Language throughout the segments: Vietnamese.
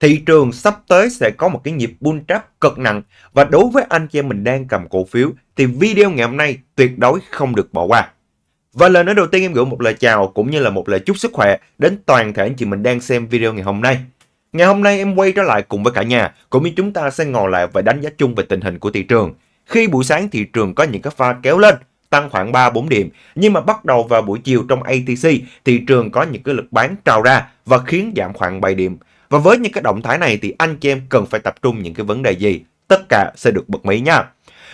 Thị trường sắp tới sẽ có một cái nhịp bull trap cực nặng và đối với anh chị em mình đang cầm cổ phiếu thì video ngày hôm nay tuyệt đối không được bỏ qua. Và lời nói đầu tiên em gửi một lời chào cũng như là một lời chúc sức khỏe đến toàn thể anh chị mình đang xem video ngày hôm nay. Ngày hôm nay em quay trở lại cùng với cả nhà, cũng như chúng ta sẽ ngồi lại và đánh giá chung về tình hình của thị trường. Khi buổi sáng thị trường có những cái pha kéo lên, tăng khoảng 3-4 điểm, nhưng mà bắt đầu vào buổi chiều trong ATC, thị trường có những cái lực bán trào ra và khiến giảm khoảng 7 điểm. Và với những cái động thái này thì anh chị em cần phải tập trung những cái vấn đề gì? Tất cả sẽ được bật mí nha.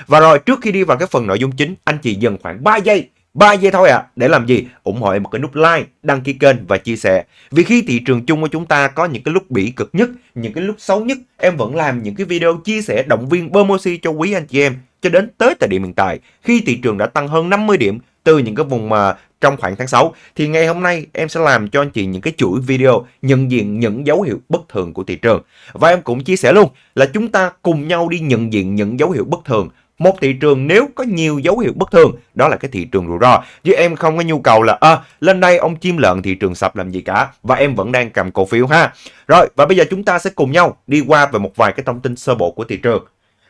Và rồi trước khi đi vào cái phần nội dung chính, anh chị dừng khoảng 3 giây 3 giây thôi ạ. À. Để làm gì? ủng hộ một cái nút like, đăng ký kênh và chia sẻ. Vì khi thị trường chung của chúng ta có những cái lúc bị cực nhất, những cái lúc xấu nhất, em vẫn làm những cái video chia sẻ động viên bơm oxy cho quý anh chị em cho đến tới thời điểm hiện tại khi thị trường đã tăng hơn 50 điểm từ những cái vùng mà trong khoảng tháng 6 thì ngày hôm nay em sẽ làm cho anh chị những cái chuỗi video nhận diện những dấu hiệu bất thường của thị trường. Và em cũng chia sẻ luôn là chúng ta cùng nhau đi nhận diện những dấu hiệu bất thường một thị trường nếu có nhiều dấu hiệu bất thường đó là cái thị trường rủi ro chứ em không có nhu cầu là à, lên đây ông chim lợn thị trường sập làm gì cả và em vẫn đang cầm cổ phiếu ha rồi và bây giờ chúng ta sẽ cùng nhau đi qua về một vài cái thông tin sơ bộ của thị trường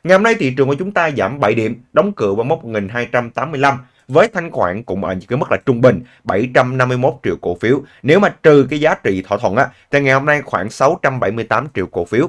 ngày hôm nay thị trường của chúng ta giảm 7 điểm đóng cửa vào mốc 1285 với thanh khoản cũng ở những cái mức là trung bình 751 triệu cổ phiếu. Nếu mà trừ cái giá trị thỏa thuận á, thì ngày hôm nay khoảng 678 triệu cổ phiếu.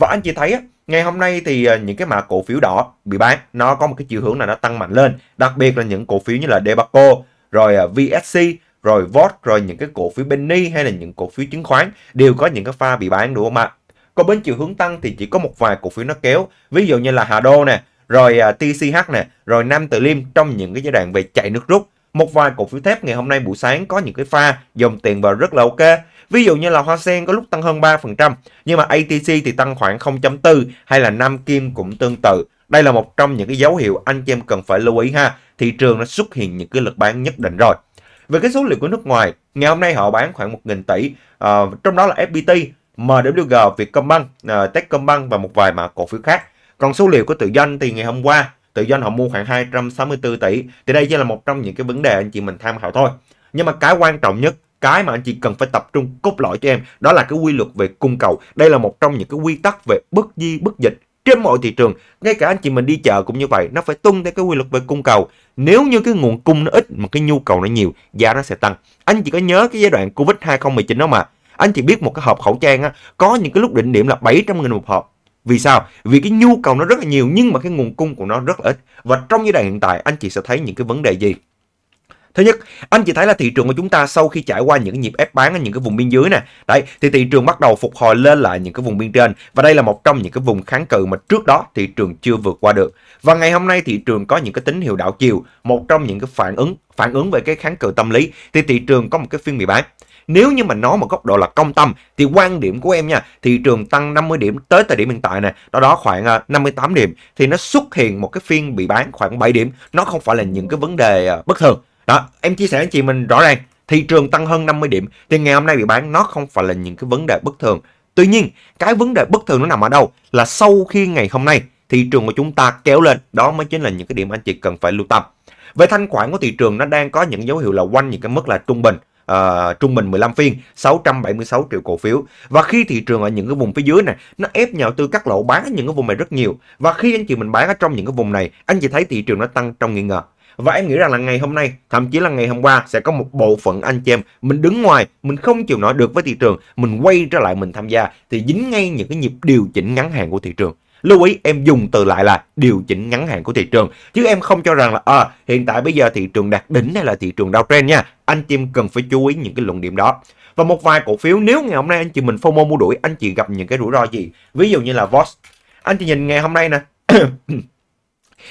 Và anh chị thấy á, ngày hôm nay thì à, những cái mã cổ phiếu đỏ bị bán, nó có một cái chiều hướng là nó tăng mạnh lên. Đặc biệt là những cổ phiếu như là Debaco, rồi à, VSC, rồi VOT, rồi những cái cổ phiếu penny hay là những cổ phiếu chứng khoán đều có những cái pha bị bán đúng không ạ? Còn bên chiều hướng tăng thì chỉ có một vài cổ phiếu nó kéo, ví dụ như là Hà Đô nè, rồi à, TCH nè, rồi Nam Tự Liêm trong những cái giai đoạn về chạy nước rút. Một vài cổ phiếu thép ngày hôm nay buổi sáng có những cái pha dòng tiền vào rất là ok. Ví dụ như là Hoa Sen có lúc tăng hơn 3%, nhưng mà ATC thì tăng khoảng 0.4 hay là Nam Kim cũng tương tự. Đây là một trong những cái dấu hiệu anh chị em cần phải lưu ý ha. Thị trường nó xuất hiện những cái lực bán nhất định rồi. Về cái số liệu của nước ngoài, ngày hôm nay họ bán khoảng 1.000 tỷ, uh, trong đó là FPT, MWG, Vietcombank, uh, Techcombank và một vài mã cổ phiếu khác. Còn số liệu của tự doanh thì ngày hôm qua, tự doanh họ mua khoảng 264 tỷ. Thì đây chỉ là một trong những cái vấn đề anh chị mình tham khảo thôi. Nhưng mà cái quan trọng nhất cái mà anh chị cần phải tập trung cốt lõi cho em đó là cái quy luật về cung cầu đây là một trong những cái quy tắc về bất di bất dịch trên mọi thị trường ngay cả anh chị mình đi chợ cũng như vậy nó phải tuân theo cái quy luật về cung cầu nếu như cái nguồn cung nó ít mà cái nhu cầu nó nhiều giá nó sẽ tăng anh chị có nhớ cái giai đoạn covid 2019 đó mà anh chị biết một cái hộp khẩu trang á, có những cái lúc định điểm là 700 nghìn một hộp vì sao? Vì cái nhu cầu nó rất là nhiều nhưng mà cái nguồn cung của nó rất là ít. Và trong giai đoạn hiện tại anh chị sẽ thấy những cái vấn đề gì? Thứ nhất, anh chị thấy là thị trường của chúng ta sau khi trải qua những nhịp ép bán ở những cái vùng biên dưới nè, đấy thì thị trường bắt đầu phục hồi lên lại những cái vùng biên trên và đây là một trong những cái vùng kháng cự mà trước đó thị trường chưa vượt qua được. Và ngày hôm nay thị trường có những cái tín hiệu đảo chiều, một trong những cái phản ứng phản ứng về cái kháng cự tâm lý thì thị trường có một cái phiên bị bán. Nếu như mà nói một góc độ là công tâm thì quan điểm của em nha, thị trường tăng 50 điểm tới thời điểm hiện tại này, đó đó khoảng 58 à, điểm thì nó xuất hiện một cái phiên bị bán khoảng 7 điểm, nó không phải là những cái vấn đề à, bất thường. Đó, em chia sẻ với chị mình rõ ràng, thị trường tăng hơn 50 điểm thì ngày hôm nay bị bán nó không phải là những cái vấn đề bất thường. Tuy nhiên, cái vấn đề bất thường nó nằm ở đâu? Là sau khi ngày hôm nay thị trường của chúng ta kéo lên, đó mới chính là những cái điểm anh chị cần phải lưu tâm. Về thanh khoản của thị trường nó đang có những dấu hiệu là quanh những cái mức là trung bình uh, trung bình 15 phiên 676 triệu cổ phiếu và khi thị trường ở những cái vùng phía dưới này nó ép nhà đầu tư cắt lỗ bán ở những cái vùng này rất nhiều và khi anh chị mình bán ở trong những cái vùng này anh chị thấy thị trường nó tăng trong nghi ngờ và em nghĩ rằng là ngày hôm nay thậm chí là ngày hôm qua sẽ có một bộ phận anh chị em mình đứng ngoài mình không chịu nổi được với thị trường mình quay trở lại mình tham gia thì dính ngay những cái nhịp điều chỉnh ngắn hạn của thị trường Lưu ý em dùng từ lại là điều chỉnh ngắn hạn của thị trường. Chứ em không cho rằng là à, hiện tại bây giờ thị trường đạt đỉnh hay là thị trường trend nha. Anh chị cần phải chú ý những cái luận điểm đó. Và một vài cổ phiếu nếu ngày hôm nay anh chị mình phô FOMO mua đuổi, anh chị gặp những cái rủi ro gì? Ví dụ như là VOS. Anh chị nhìn ngày hôm nay nè.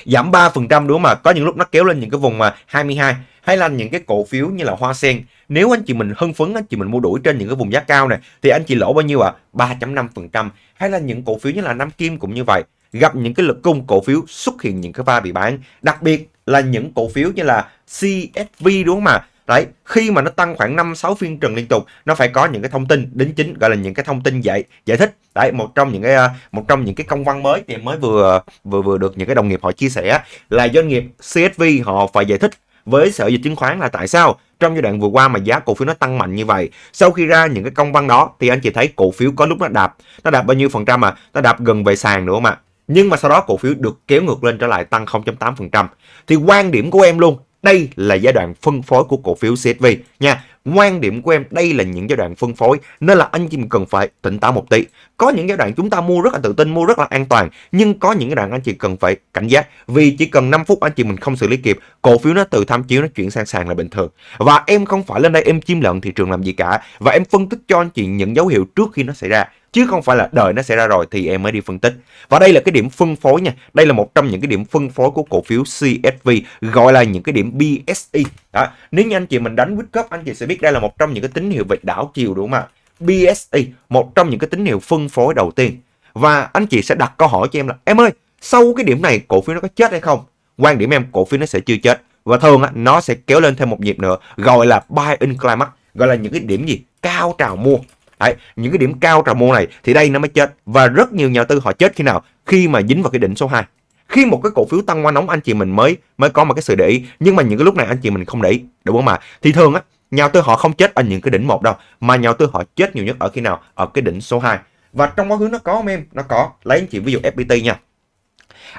giảm 3% đúng không ạ? Có những lúc nó kéo lên những cái vùng mà 22, hay là những cái cổ phiếu như là hoa sen nếu anh chị mình hưng phấn anh chị mình mua đuổi trên những cái vùng giá cao này thì anh chị lỗ bao nhiêu ạ à? 3.5% hay là những cổ phiếu như là Nam Kim cũng như vậy gặp những cái lực cung cổ phiếu xuất hiện những cái pha bị bán đặc biệt là những cổ phiếu như là CSV đúng không mà Đấy, khi mà nó tăng khoảng 5 6 phiên trần liên tục, nó phải có những cái thông tin đính chính gọi là những cái thông tin giải giải thích. Đấy, một trong những cái một trong những cái công văn mới thì mới vừa vừa vừa được những cái đồng nghiệp họ chia sẻ là doanh nghiệp CSV họ phải giải thích với sở dịch chứng khoán là tại sao trong giai đoạn vừa qua mà giá cổ phiếu nó tăng mạnh như vậy sau khi ra những cái công văn đó thì anh chị thấy cổ phiếu có lúc nó đạp nó đạp bao nhiêu phần trăm mà nó đạp gần về sàn nữa mà nhưng mà sau đó cổ phiếu được kéo ngược lên trở lại tăng 0.8% thì quan điểm của em luôn đây là giai đoạn phân phối của cổ phiếu CSV nha. Quan điểm của em đây là những giai đoạn phân phối nên là anh chị mình cần phải tỉnh táo một tí. Có những giai đoạn chúng ta mua rất là tự tin, mua rất là an toàn nhưng có những giai đoạn anh chị cần phải cảnh giác vì chỉ cần 5 phút anh chị mình không xử lý kịp, cổ phiếu nó từ tham chiếu nó chuyển sang sàn là bình thường. Và em không phải lên đây em chim lợn thị trường làm gì cả và em phân tích cho anh chị những dấu hiệu trước khi nó xảy ra chứ không phải là đợi nó xảy ra rồi thì em mới đi phân tích. Và đây là cái điểm phân phối nha. Đây là một trong những cái điểm phân phối của cổ phiếu CSV gọi là những cái điểm BSI. Đó. Nếu như anh chị mình đánh World Cup anh chị sẽ biết đây là một trong những cái tín hiệu về đảo chiều đúng không ạ? BSI, một trong những cái tín hiệu phân phối đầu tiên. Và anh chị sẽ đặt câu hỏi cho em là em ơi, sau cái điểm này cổ phiếu nó có chết hay không? Quan điểm em cổ phiếu nó sẽ chưa chết và thường nó sẽ kéo lên thêm một nhịp nữa gọi là buy in climax gọi là những cái điểm gì cao trào mua Đấy, những cái điểm cao trào mua này thì đây nó mới chết và rất nhiều nhà tư họ chết khi nào khi mà dính vào cái đỉnh số 2 khi một cái cổ phiếu tăng qua nóng anh chị mình mới mới có một cái sự để ý nhưng mà những cái lúc này anh chị mình không để ý đúng không ạ thì thường á nhà tư họ không chết ở những cái đỉnh một đâu mà nhà tư họ chết nhiều nhất ở khi nào ở cái đỉnh số 2 và trong quá khứ nó có em nó có lấy anh chị ví dụ FPT nha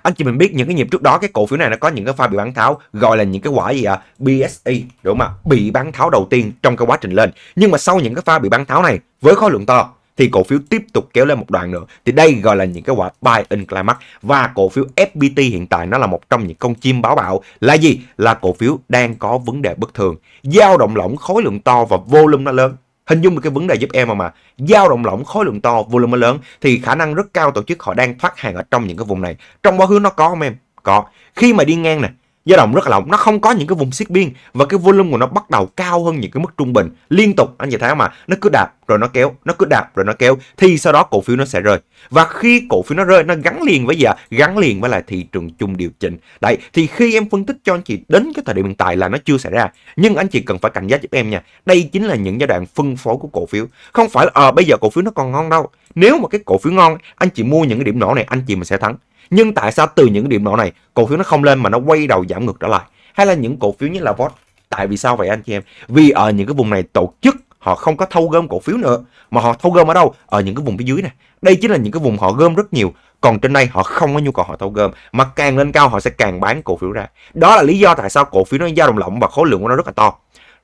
anh chị mình biết những cái nhịp trước đó cái cổ phiếu này nó có những cái pha bị bán tháo gọi là những cái quả gì ạ à? BSE đúng không ạ bị bán tháo đầu tiên trong cái quá trình lên nhưng mà sau những cái pha bị bán tháo này với khối lượng to thì cổ phiếu tiếp tục kéo lên một đoạn nữa thì đây gọi là những cái quả buy in climax và cổ phiếu FPT hiện tại nó là một trong những con chim báo bạo là gì là cổ phiếu đang có vấn đề bất thường dao động lỏng khối lượng to và volume nó lớn Hình dung một cái vấn đề giúp em mà mà giao động lỏng, khối lượng to, volume lớn thì khả năng rất cao tổ chức họ đang thoát hàng ở trong những cái vùng này. Trong quá khứ nó có không em? Có. Khi mà đi ngang này dao động rất là lỏng nó không có những cái vùng siết biên và cái volume của nó bắt đầu cao hơn những cái mức trung bình liên tục anh chị thấy mà nó cứ đạp rồi nó kéo nó cứ đạp rồi nó kéo thì sau đó cổ phiếu nó sẽ rơi và khi cổ phiếu nó rơi nó gắn liền với gì ạ gắn liền với là thị trường chung điều chỉnh đấy thì khi em phân tích cho anh chị đến cái thời điểm hiện tại là nó chưa xảy ra nhưng anh chị cần phải cảnh giác giúp em nha đây chính là những giai đoạn phân phối của cổ phiếu không phải là à, bây giờ cổ phiếu nó còn ngon đâu nếu mà cái cổ phiếu ngon anh chị mua những cái điểm nổ này anh chị mình sẽ thắng nhưng tại sao từ những điểm nổ này cổ phiếu nó không lên mà nó quay đầu giảm ngược trở lại? Hay là những cổ phiếu như là VOT? Tại vì sao vậy anh chị em? Vì ở những cái vùng này tổ chức họ không có thâu gom cổ phiếu nữa mà họ thâu gom ở đâu ở những cái vùng phía dưới này đây chính là những cái vùng họ gom rất nhiều còn trên đây họ không có nhu cầu họ thâu gom mà càng lên cao họ sẽ càng bán cổ phiếu ra đó là lý do tại sao cổ phiếu nó dao động lỏng và khối lượng của nó rất là to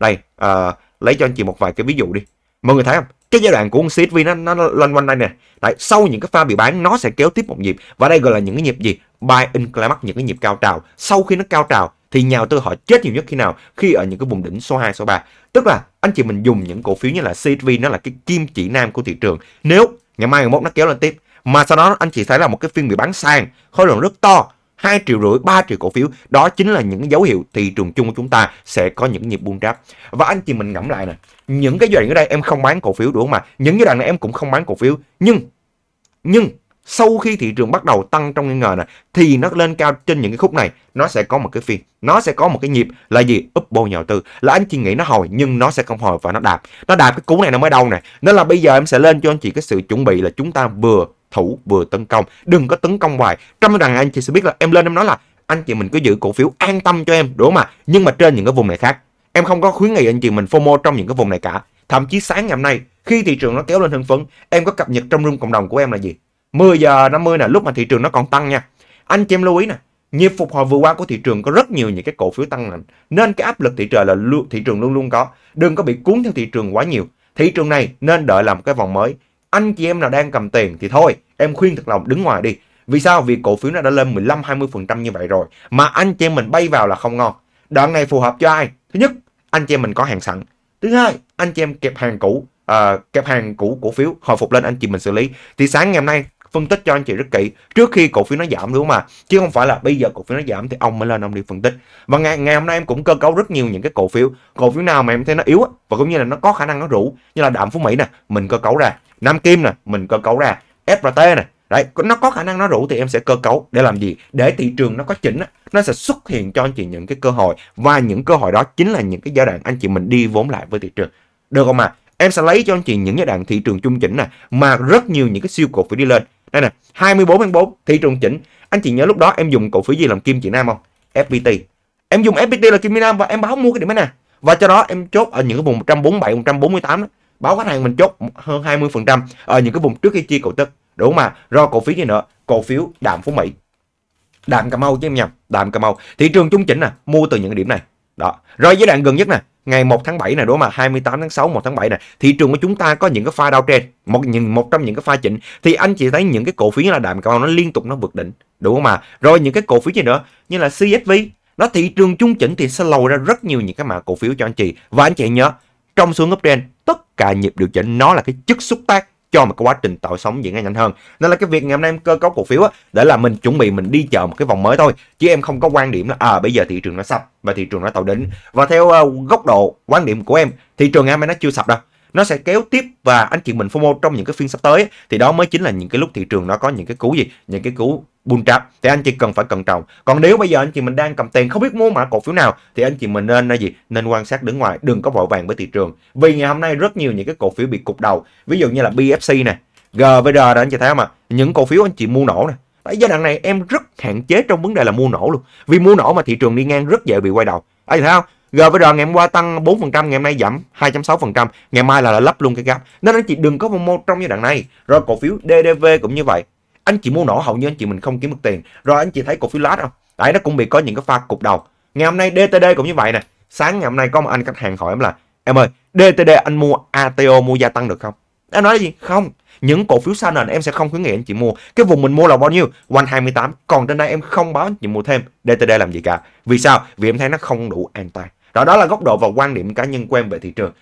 đây à, lấy cho anh chị một vài cái ví dụ đi mọi người thấy không cái giai đoạn của con CSV nó nó loanh quanh đây nè tại sau những cái pha bị bán nó sẽ kéo tiếp một nhịp và đây gọi là những cái nhịp gì buy in climax những cái nhịp cao trào sau khi nó cao trào thì nhà đầu tư họ chết nhiều nhất khi nào khi ở những cái vùng đỉnh số 2 số 3 tức là anh chị mình dùng những cổ phiếu như là CSV nó là cái kim chỉ nam của thị trường nếu ngày mai ngày mốt nó kéo lên tiếp mà sau đó anh chị thấy là một cái phiên bị bán sàn khối lượng rất to 2 triệu rưỡi, 3 triệu cổ phiếu. Đó chính là những dấu hiệu thị trường chung của chúng ta sẽ có những nhịp bull trap. Và anh chị mình ngẫm lại nè, những cái giai đoạn ở đây em không bán cổ phiếu đúng không ạ? Những giai đoạn này em cũng không bán cổ phiếu. Nhưng, nhưng sau khi thị trường bắt đầu tăng trong nghi ngờ này thì nó lên cao trên những cái khúc này nó sẽ có một cái phiên nó sẽ có một cái nhịp là gì úp bô nhà đầu tư là anh chị nghĩ nó hồi nhưng nó sẽ không hồi và nó đạp nó đạp cái cú này nó mới đâu nè nên là bây giờ em sẽ lên cho anh chị cái sự chuẩn bị là chúng ta vừa thủ vừa tấn công đừng có tấn công hoài trong rằng anh chị sẽ biết là em lên em nói là anh chị mình cứ giữ cổ phiếu an tâm cho em đúng không ạ nhưng mà trên những cái vùng này khác em không có khuyến nghị anh chị mình FOMO trong những cái vùng này cả thậm chí sáng ngày hôm nay khi thị trường nó kéo lên hưng phấn em có cập nhật trong room cộng đồng của em là gì 10 giờ 50 là lúc mà thị trường nó còn tăng nha anh chị em lưu ý nè nhịp phục hồi vừa qua của thị trường có rất nhiều những cái cổ phiếu tăng mạnh nên cái áp lực thị trường là thị trường luôn luôn có đừng có bị cuốn theo thị trường quá nhiều thị trường này nên đợi làm cái vòng mới anh chị em nào đang cầm tiền thì thôi em khuyên thật lòng đứng ngoài đi vì sao vì cổ phiếu nó đã lên 15 20% như vậy rồi mà anh chị em mình bay vào là không ngon đoạn này phù hợp cho ai thứ nhất anh chị em mình có hàng sẵn thứ hai anh chị em kẹp hàng cũ à, kẹp hàng cũ cổ phiếu hồi phục lên anh chị mình xử lý thì sáng ngày hôm nay phân tích cho anh chị rất kỹ trước khi cổ phiếu nó giảm đúng không ạ chứ không phải là bây giờ cổ phiếu nó giảm thì ông mới lên ông đi phân tích và ngày ngày hôm nay em cũng cơ cấu rất nhiều những cái cổ phiếu cổ phiếu nào mà em thấy nó yếu và cũng như là nó có khả năng nó rủ như là đạm phú mỹ nè mình cơ cấu ra Nam Kim nè, mình cơ cấu ra. FRT nè, đấy, nó có khả năng nó rủ thì em sẽ cơ cấu để làm gì? Để thị trường nó có chỉnh, nó sẽ xuất hiện cho anh chị những cái cơ hội và những cơ hội đó chính là những cái giai đoạn anh chị mình đi vốn lại với thị trường. Được không ạ? À? Em sẽ lấy cho anh chị những giai đoạn thị trường trung chỉnh nè mà rất nhiều những cái siêu cổ phiếu đi lên. Đây nè, 24 tháng 4 thị trường chỉnh. Anh chị nhớ lúc đó em dùng cổ phiếu gì làm kim chị nam không? FPT. Em dùng FPT là kim chỉ nam và em báo mua cái điểm này nè. Và cho đó em chốt ở những cái vùng 147, 148 đó báo khách hàng mình chốt hơn 20% ở những cái vùng trước khi chi cổ tức đúng mà do cổ phiếu gì nữa cổ phiếu đạm phú mỹ đạm cà mau chứ em nhầm đạm cà mau thị trường chung chỉnh nè mua từ những điểm này đó rồi giai đoạn gần nhất nè ngày 1 tháng 7 này đúng không ạ 28 tháng 6 1 tháng 7 này thị trường của chúng ta có những cái pha đau trên một những một trong những cái pha chỉnh thì anh chị thấy những cái cổ phiếu như là đạm cà mau nó liên tục nó vượt đỉnh đúng không ạ rồi những cái cổ phiếu gì nữa như là CSV nó thị trường chung chỉnh thì sẽ lầu ra rất nhiều những cái mã cổ phiếu cho anh chị và anh chị nhớ trong xuống uptrend tất cả nhịp điều chỉnh nó là cái chất xúc tác cho một cái quá trình tạo sóng diễn ra nhanh hơn nên là cái việc ngày hôm nay em cơ cấu cổ phiếu á để là mình chuẩn bị mình đi chờ một cái vòng mới thôi chứ em không có quan điểm là à bây giờ thị trường nó sập và thị trường nó tạo đỉnh và theo uh, góc độ quan điểm của em thị trường ngày hôm nay nó chưa sập đâu nó sẽ kéo tiếp và anh chị mình FOMO trong những cái phiên sắp tới thì đó mới chính là những cái lúc thị trường nó có những cái cú gì những cái cú bull trap thì anh chị cần phải cẩn trọng còn nếu bây giờ anh chị mình đang cầm tiền không biết mua mã cổ phiếu nào thì anh chị mình nên là gì nên quan sát đứng ngoài đừng có vội vàng với thị trường vì ngày hôm nay rất nhiều những cái cổ phiếu bị cục đầu ví dụ như là BFC này GVR đó anh chị thấy không ạ những cổ phiếu anh chị mua nổ này Đấy, giai đoạn này em rất hạn chế trong vấn đề là mua nổ luôn vì mua nổ mà thị trường đi ngang rất dễ bị quay đầu anh chị thấy không GVR ngày hôm qua tăng 4%, ngày hôm nay giảm 2.6%, ngày mai là, là lấp luôn cái gap. Nên anh chị đừng có FOMO trong giai đoạn này. Rồi cổ phiếu DDV cũng như vậy anh chị mua nổ hầu như anh chị mình không kiếm được tiền rồi anh chị thấy cổ phiếu lát không đấy nó cũng bị có những cái pha cục đầu ngày hôm nay DTD cũng như vậy nè sáng ngày hôm nay có một anh khách hàng hỏi em là em ơi DTD anh mua ATO mua gia tăng được không em nói là gì không những cổ phiếu sau nền em sẽ không khuyến nghị anh chị mua cái vùng mình mua là bao nhiêu quanh 28 còn trên đây em không báo anh chị mua thêm DTD làm gì cả vì sao vì em thấy nó không đủ an toàn đó đó là góc độ và quan điểm cá nhân quen về thị trường.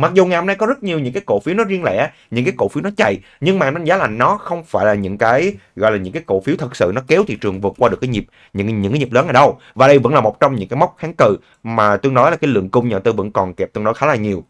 mặc dù ngày hôm nay có rất nhiều những cái cổ phiếu nó riêng lẻ, những cái cổ phiếu nó chạy, nhưng mà em đánh giá là nó không phải là những cái gọi là những cái cổ phiếu thật sự nó kéo thị trường vượt qua được cái nhịp những những cái nhịp lớn ở đâu. Và đây vẫn là một trong những cái mốc kháng cự mà tương đối là cái lượng cung nhà tư vẫn còn kẹp tương đối khá là nhiều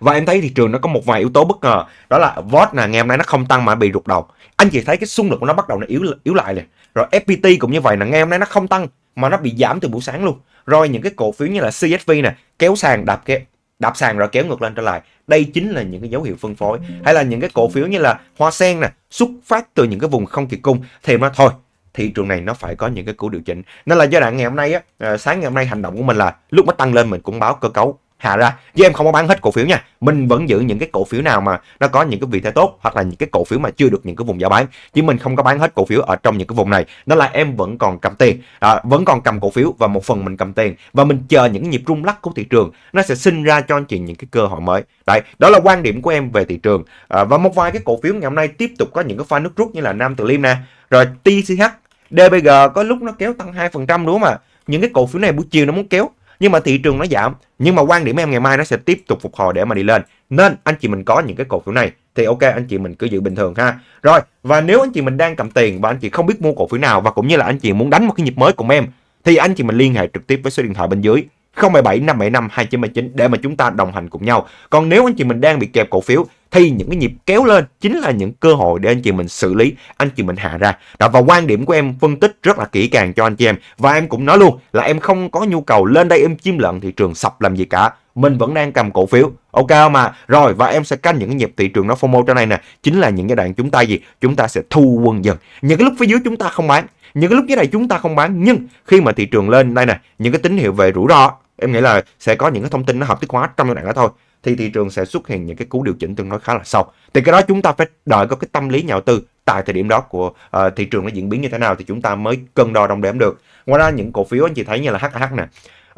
và em thấy thị trường nó có một vài yếu tố bất ngờ đó là VOT là ngày hôm nay nó không tăng mà bị rụt đầu anh chị thấy cái xung lực của nó bắt đầu nó yếu yếu lại này rồi FPT cũng như vậy là ngày hôm nay nó không tăng mà nó bị giảm từ buổi sáng luôn. Rồi những cái cổ phiếu như là CSV nè, kéo sàn đạp kéo đạp sàn rồi kéo ngược lên trở lại. Đây chính là những cái dấu hiệu phân phối. Hay là những cái cổ phiếu như là hoa sen nè, xuất phát từ những cái vùng không kỳ cung thì mà thôi, thị trường này nó phải có những cái cú điều chỉnh. Nên là giai đoạn ngày hôm nay á, ờ, sáng ngày hôm nay hành động của mình là lúc nó tăng lên mình cũng báo cơ cấu thả ra chứ em không có bán hết cổ phiếu nha mình vẫn giữ những cái cổ phiếu nào mà nó có những cái vị thế tốt hoặc là những cái cổ phiếu mà chưa được những cái vùng giá bán chứ mình không có bán hết cổ phiếu ở trong những cái vùng này đó là em vẫn còn cầm tiền à, vẫn còn cầm cổ phiếu và một phần mình cầm tiền và mình chờ những nhịp rung lắc của thị trường nó sẽ sinh ra cho anh chị những cái cơ hội mới đấy đó là quan điểm của em về thị trường à, và một vài cái cổ phiếu ngày hôm nay tiếp tục có những cái pha nước rút như là Nam Từ Liêm nè rồi TCH DBG có lúc nó kéo tăng hai phần trăm đúng không ạ? Những cái cổ phiếu này buổi chiều nó muốn kéo nhưng mà thị trường nó giảm nhưng mà quan điểm em ngày mai nó sẽ tiếp tục phục hồi để mà đi lên nên anh chị mình có những cái cổ phiếu này thì ok anh chị mình cứ giữ bình thường ha rồi và nếu anh chị mình đang cầm tiền và anh chị không biết mua cổ phiếu nào và cũng như là anh chị muốn đánh một cái nhịp mới cùng em thì anh chị mình liên hệ trực tiếp với số điện thoại bên dưới 027 575 299 để mà chúng ta đồng hành cùng nhau. Còn nếu anh chị mình đang bị kẹp cổ phiếu thì những cái nhịp kéo lên chính là những cơ hội để anh chị mình xử lý, anh chị mình hạ ra. Đó, và quan điểm của em phân tích rất là kỹ càng cho anh chị em. Và em cũng nói luôn là em không có nhu cầu lên đây em chim lợn thị trường sập làm gì cả. Mình vẫn đang cầm cổ phiếu. Ok mà. Rồi và em sẽ canh những cái nhịp thị trường nó FOMO trên này nè. Chính là những cái đoạn chúng ta gì? Chúng ta sẽ thu quân dần. Những cái lúc phía dưới chúng ta không bán. Những cái lúc dưới này chúng ta không bán. Nhưng khi mà thị trường lên đây nè. Những cái tín hiệu về rủi ro em nghĩ là sẽ có những cái thông tin nó hợp thức hóa trong giai đoạn đó thôi thì thị trường sẽ xuất hiện những cái cú điều chỉnh tương đối khá là sâu thì cái đó chúng ta phải đợi có cái tâm lý nhà đầu tư tại thời điểm đó của uh, thị trường nó diễn biến như thế nào thì chúng ta mới cân đo đong đếm được ngoài ra những cổ phiếu anh chị thấy như là HH nè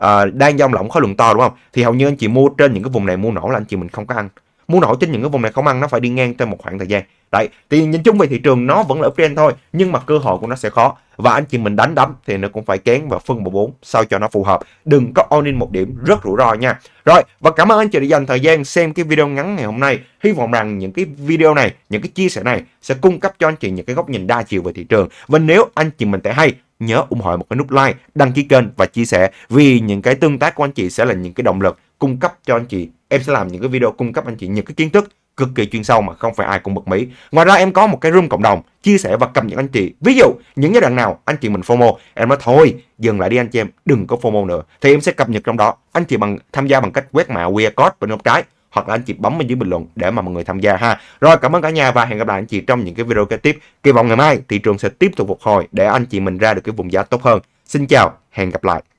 uh, đang dòng lỏng khối lượng to đúng không thì hầu như anh chị mua trên những cái vùng này mua nổ là anh chị mình không có ăn muốn nổi trên những cái vùng này không ăn nó phải đi ngang trên một khoảng thời gian đấy thì nhìn chung về thị trường nó vẫn là uptrend thôi nhưng mà cơ hội của nó sẽ khó và anh chị mình đánh đấm thì nó cũng phải kén và phân bộ vốn sao cho nó phù hợp đừng có on in một điểm rất rủi ro nha rồi và cảm ơn anh chị đã dành thời gian xem cái video ngắn ngày hôm nay hy vọng rằng những cái video này những cái chia sẻ này sẽ cung cấp cho anh chị những cái góc nhìn đa chiều về thị trường và nếu anh chị mình thấy hay nhớ ủng hộ một cái nút like đăng ký kênh và chia sẻ vì những cái tương tác của anh chị sẽ là những cái động lực cung cấp cho anh chị em sẽ làm những cái video cung cấp anh chị những cái kiến thức cực kỳ chuyên sâu mà không phải ai cũng bật mí. Ngoài ra em có một cái room cộng đồng chia sẻ và cập nhật anh chị. Ví dụ những giai đoạn nào anh chị mình FOMO, em nói thôi dừng lại đi anh chị em, đừng có FOMO nữa. Thì em sẽ cập nhật trong đó. Anh chị bằng tham gia bằng cách quét mã QR code bên góc trái hoặc là anh chị bấm bên dưới bình luận để mà mọi người tham gia ha. Rồi cảm ơn cả nhà và hẹn gặp lại anh chị trong những cái video kế tiếp. Kỳ vọng ngày mai thị trường sẽ tiếp tục phục hồi để anh chị mình ra được cái vùng giá tốt hơn. Xin chào, hẹn gặp lại.